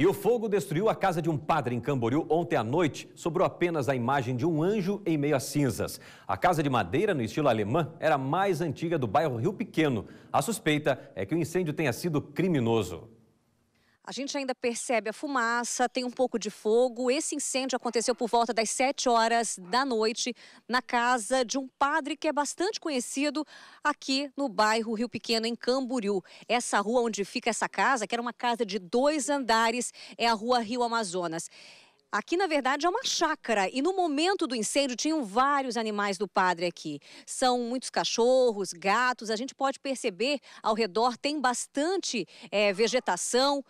E o fogo destruiu a casa de um padre em Camboriú ontem à noite. Sobrou apenas a imagem de um anjo em meio a cinzas. A casa de madeira, no estilo alemã, era a mais antiga do bairro Rio Pequeno. A suspeita é que o incêndio tenha sido criminoso. A gente ainda percebe a fumaça, tem um pouco de fogo. Esse incêndio aconteceu por volta das 7 horas da noite na casa de um padre que é bastante conhecido aqui no bairro Rio Pequeno, em Camboriú. Essa rua onde fica essa casa, que era uma casa de dois andares, é a rua Rio Amazonas. Aqui, na verdade, é uma chácara e no momento do incêndio tinham vários animais do padre aqui. São muitos cachorros, gatos, a gente pode perceber ao redor tem bastante é, vegetação.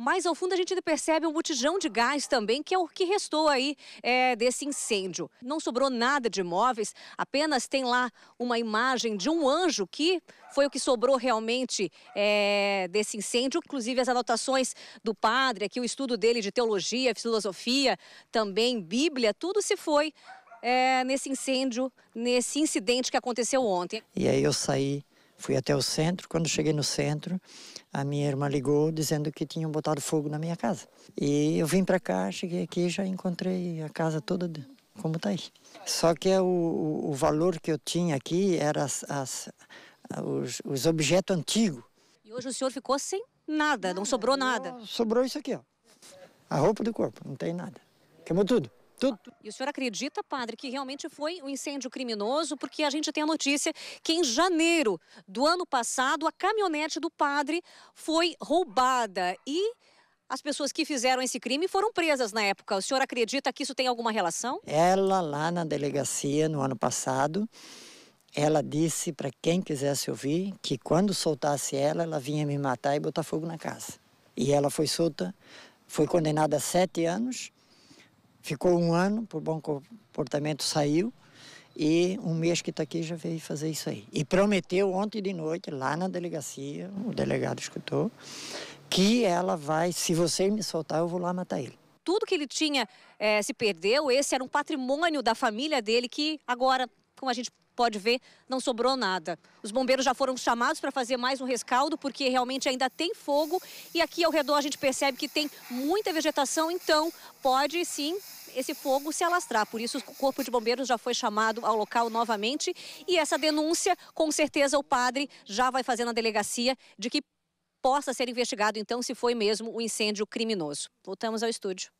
Mais ao fundo a gente percebe um botijão de gás também, que é o que restou aí é, desse incêndio. Não sobrou nada de imóveis, apenas tem lá uma imagem de um anjo que foi o que sobrou realmente é, desse incêndio. Inclusive as anotações do padre, aqui o estudo dele de teologia, filosofia, também Bíblia, tudo se foi é, nesse incêndio, nesse incidente que aconteceu ontem. E aí eu saí Fui até o centro. Quando cheguei no centro, a minha irmã ligou dizendo que tinham botado fogo na minha casa. E eu vim para cá, cheguei aqui e já encontrei a casa toda como está aí. Só que o, o valor que eu tinha aqui era as, as, os, os objetos antigos. E hoje o senhor ficou sem nada, não, não sobrou nada? Sobrou isso aqui, ó. A roupa do corpo, não tem nada. Queimou tudo. Tudo. E o senhor acredita, padre, que realmente foi um incêndio criminoso? Porque a gente tem a notícia que em janeiro do ano passado a caminhonete do padre foi roubada e as pessoas que fizeram esse crime foram presas na época. O senhor acredita que isso tem alguma relação? Ela lá na delegacia no ano passado, ela disse para quem quisesse ouvir que quando soltasse ela, ela vinha me matar e botar fogo na casa. E ela foi solta, foi condenada a sete anos Ficou um ano, por bom comportamento saiu, e um mês que está aqui já veio fazer isso aí. E prometeu ontem de noite, lá na delegacia, o delegado escutou, que ela vai, se você me soltar, eu vou lá matar ele tudo que ele tinha eh, se perdeu. Esse era um patrimônio da família dele que agora, como a gente pode ver, não sobrou nada. Os bombeiros já foram chamados para fazer mais um rescaldo, porque realmente ainda tem fogo. E aqui ao redor a gente percebe que tem muita vegetação, então pode sim esse fogo se alastrar. Por isso, o Corpo de Bombeiros já foi chamado ao local novamente. E essa denúncia, com certeza, o padre já vai fazer na delegacia de que possa ser investigado, então, se foi mesmo o um incêndio criminoso. Voltamos ao estúdio.